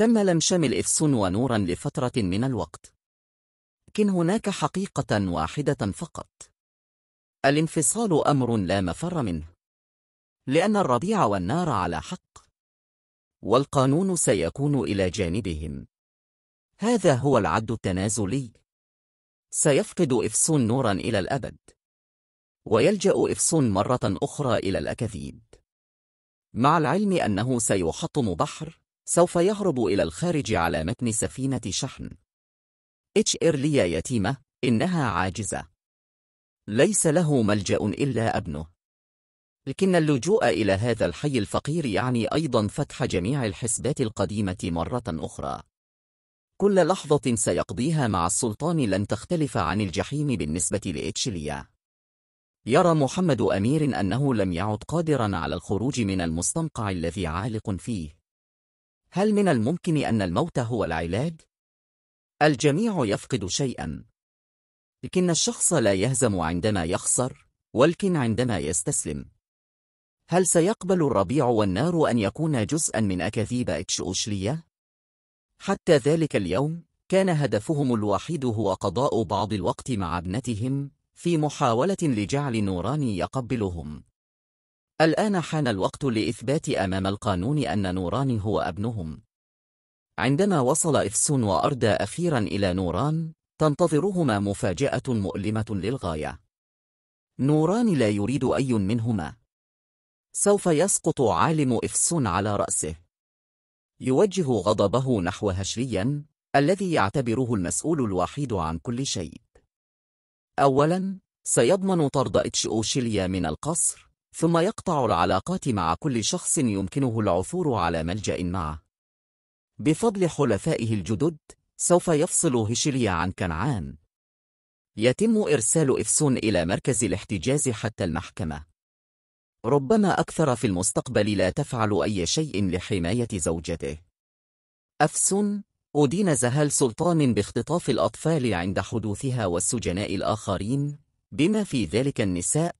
تم شمل إفسون ونورا لفترة من الوقت لكن هناك حقيقة واحدة فقط الانفصال أمر لا مفر منه لأن الربيع والنار على حق والقانون سيكون إلى جانبهم هذا هو العد التنازلي سيفقد إفسون نورا إلى الأبد ويلجأ إفسون مرة أخرى إلى الأكاذيب مع العلم أنه سيحطم بحر سوف يهرب إلى الخارج على متن سفينة شحن. اتش إيرليا يتيمة، إنها عاجزة. ليس له ملجأ إلا ابنه. لكن اللجوء إلى هذا الحي الفقير يعني أيضا فتح جميع الحسبات القديمة مرة أخرى. كل لحظة سيقضيها مع السلطان لن تختلف عن الجحيم بالنسبة لإتشليا. يرى محمد أمير أنه لم يعد قادرا على الخروج من المستنقع الذي عالق فيه. هل من الممكن أن الموت هو العلاج؟ الجميع يفقد شيئا لكن الشخص لا يهزم عندما يخسر ولكن عندما يستسلم هل سيقبل الربيع والنار أن يكون جزءا من أكاذيب إتش أوشلية؟ حتى ذلك اليوم كان هدفهم الوحيد هو قضاء بعض الوقت مع ابنتهم في محاولة لجعل نوراني يقبلهم الآن حان الوقت لإثبات أمام القانون أن نوران هو ابنهم. عندما وصل إفسون وأردا أخيرا إلى نوران، تنتظرهما مفاجأة مؤلمة للغاية. نوران لا يريد أي منهما. سوف يسقط عالم إفسون على رأسه. يوجه غضبه نحو هشريا، الذي يعتبره المسؤول الوحيد عن كل شيء. أولا، سيضمن طرد إتش أوشيليا من القصر، ثم يقطع العلاقات مع كل شخص يمكنه العثور على ملجأ معه. بفضل حلفائه الجدد، سوف يفصل هشليا عن كنعان. يتم إرسال إفسون إلى مركز الاحتجاز حتى المحكمة. ربما أكثر في المستقبل لا تفعل أي شيء لحماية زوجته. أفسون أدين زهال سلطان باختطاف الأطفال عند حدوثها والسجناء الآخرين، بما في ذلك النساء،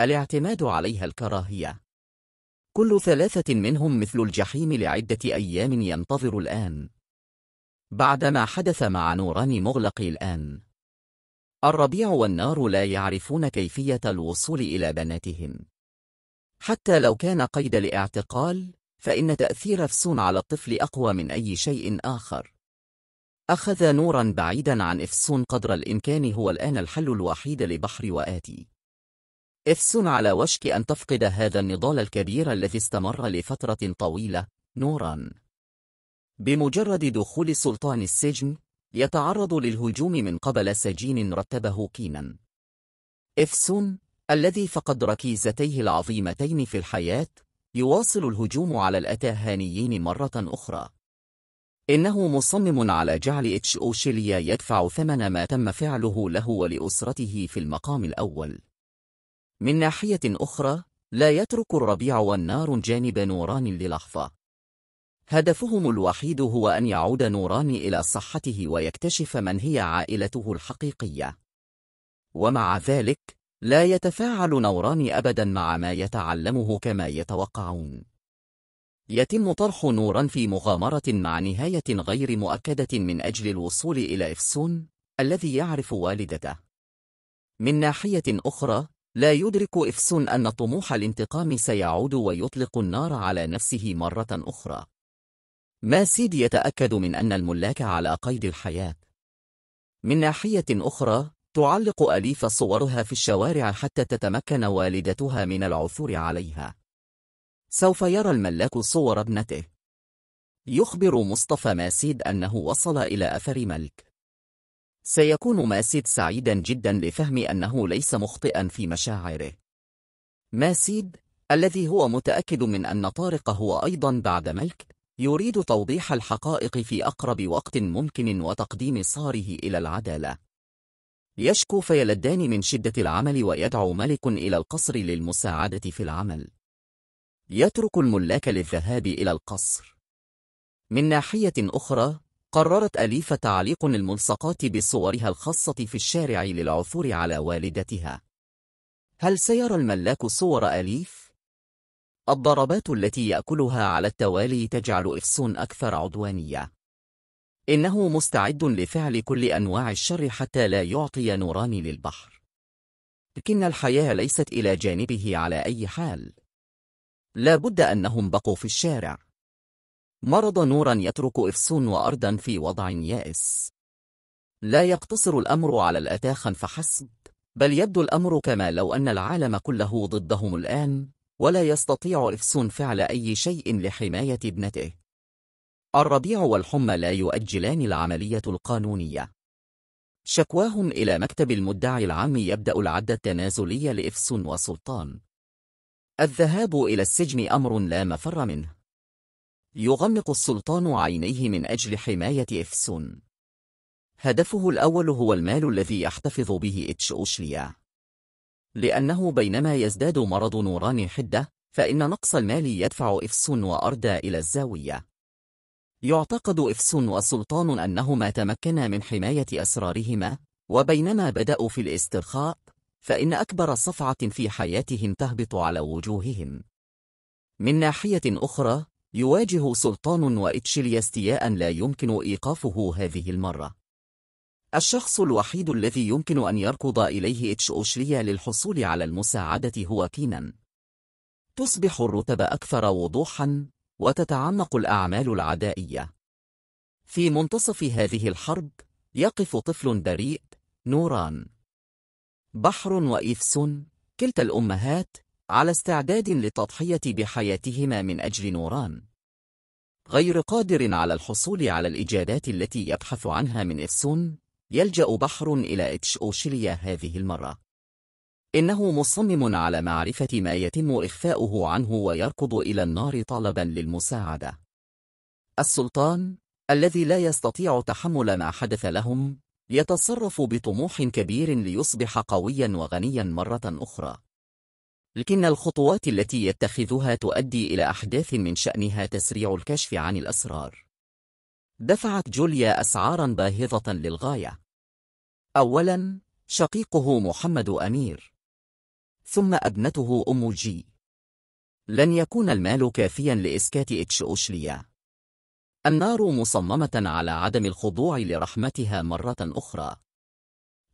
الاعتماد عليها الكراهية كل ثلاثة منهم مثل الجحيم لعدة أيام ينتظر الآن بعدما حدث مع نوران مغلق الآن الربيع والنار لا يعرفون كيفية الوصول إلى بناتهم حتى لو كان قيد الاعتقال فإن تأثير إفسون على الطفل أقوى من أي شيء آخر أخذ نورا بعيدا عن إفسون قدر الإمكان هو الآن الحل الوحيد لبحر وآتي إفس على وشك أن تفقد هذا النضال الكبير الذي استمر لفترة طويلة نوران بمجرد دخول السلطان السجن يتعرض للهجوم من قبل سجين رتبه كينا إفسون الذي فقد ركيزتيه العظيمتين في الحياة يواصل الهجوم على الأتاهانيين مرة أخرى إنه مصمم على جعل إتش أوشيليا يدفع ثمن ما تم فعله له ولأسرته في المقام الأول من ناحية أخرى لا يترك الربيع والنار جانب نوران للحظة هدفهم الوحيد هو أن يعود نوران إلى صحته ويكتشف من هي عائلته الحقيقية ومع ذلك لا يتفاعل نوران أبدا مع ما يتعلمه كما يتوقعون يتم طرح نورا في مغامرة مع نهاية غير مؤكدة من أجل الوصول إلى إفسون الذي يعرف والدته من ناحية أخرى لا يدرك إفسون أن طموح الانتقام سيعود ويطلق النار على نفسه مرة أخرى. ماسيد يتأكد من أن الملاك على قيد الحياة. من ناحية أخرى، تعلق أليف صورها في الشوارع حتى تتمكن والدتها من العثور عليها. سوف يرى الملاك صور ابنته. يخبر مصطفى ماسيد أنه وصل إلى أثر ملك. سيكون ماسيد سعيدا جدا لفهم أنه ليس مخطئا في مشاعره. ماسيد الذي هو متأكد من أن طارق هو أيضا بعد ملك يريد توضيح الحقائق في أقرب وقت ممكن وتقديم صاره إلى العدالة. يشكو فيلدان من شدة العمل ويدعو ملك إلى القصر للمساعدة في العمل. يترك الملاك للذهاب إلى القصر. من ناحية أخرى، قررت أليفة تعليق الملصقات بصورها الخاصة في الشارع للعثور على والدتها هل سيرى الملاك صور أليف؟ الضربات التي يأكلها على التوالي تجعل إفسون أكثر عدوانية إنه مستعد لفعل كل أنواع الشر حتى لا يعطي نوران للبحر لكن الحياة ليست إلى جانبه على أي حال لا بد أنهم بقوا في الشارع مرض نورا يترك إفسون وأرضا في وضع يائس لا يقتصر الأمر على الأتاخن فحسب بل يبدو الأمر كما لو أن العالم كله ضدهم الآن ولا يستطيع إفسون فعل أي شيء لحماية ابنته الربيع والحمى لا يؤجلان العملية القانونية شكواهم إلى مكتب المدعي العام يبدأ العد التنازلي لإفسون وسلطان الذهاب إلى السجن أمر لا مفر منه يغمق السلطان عينيه من أجل حماية إفسون هدفه الأول هو المال الذي يحتفظ به إتش أوشليا لأنه بينما يزداد مرض نوران حدة فإن نقص المال يدفع إفسون وأردا إلى الزاوية يعتقد إفسون والسلطان أنهما تمكنا من حماية أسرارهما وبينما بدأوا في الاسترخاء فإن أكبر صفعة في حياتهم تهبط على وجوههم من ناحية أخرى يواجه سلطان وإتشيليا استياء لا يمكن إيقافه هذه المرة. الشخص الوحيد الذي يمكن أن يركض إليه إتش أوشليا للحصول على المساعدة هو كينان. تصبح الرتب أكثر وضوحاً وتتعمق الأعمال العدائية. في منتصف هذه الحرب يقف طفل بريء، نوران. بحر وإيفسون، كلتا الأمهات، على استعداد للتضحية بحياتهما من أجل نوران غير قادر على الحصول على الإجابات التي يبحث عنها من إفسون يلجأ بحر إلى إتش أوشيليا هذه المرة إنه مصمم على معرفة ما يتم إخفاؤه عنه ويركض إلى النار طلبا للمساعدة السلطان الذي لا يستطيع تحمل ما حدث لهم يتصرف بطموح كبير ليصبح قويا وغنيا مرة أخرى لكن الخطوات التي يتخذها تؤدي إلى أحداث من شأنها تسريع الكشف عن الأسرار دفعت جوليا أسعارا باهظة للغاية أولا شقيقه محمد أمير ثم ابنته أم جي لن يكون المال كافيا لإسكات إتش أوشليا النار مصممة على عدم الخضوع لرحمتها مرة أخرى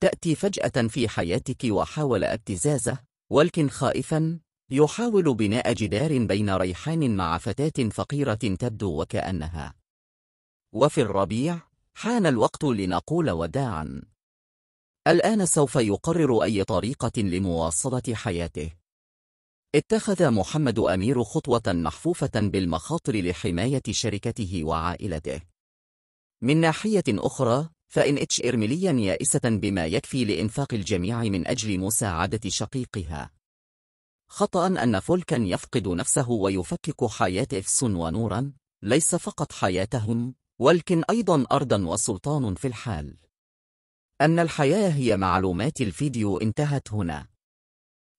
تأتي فجأة في حياتك وحاول ابتزازه ولكن خائفا يحاول بناء جدار بين ريحان مع فتاة فقيرة تبدو وكأنها وفي الربيع حان الوقت لنقول وداعا الآن سوف يقرر أي طريقة لمواصلة حياته اتخذ محمد أمير خطوة محفوفة بالمخاطر لحماية شركته وعائلته من ناحية أخرى فإن اتش إرميليا يائسة بما يكفي لإنفاق الجميع من أجل مساعدة شقيقها خطأ أن فولكا يفقد نفسه ويفكك حياة إفسون ونورا ليس فقط حياتهم ولكن أيضا أرضا وسلطان في الحال أن الحياة هي معلومات الفيديو انتهت هنا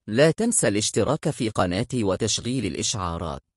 لا تنسى الاشتراك في قناتي وتشغيل الإشعارات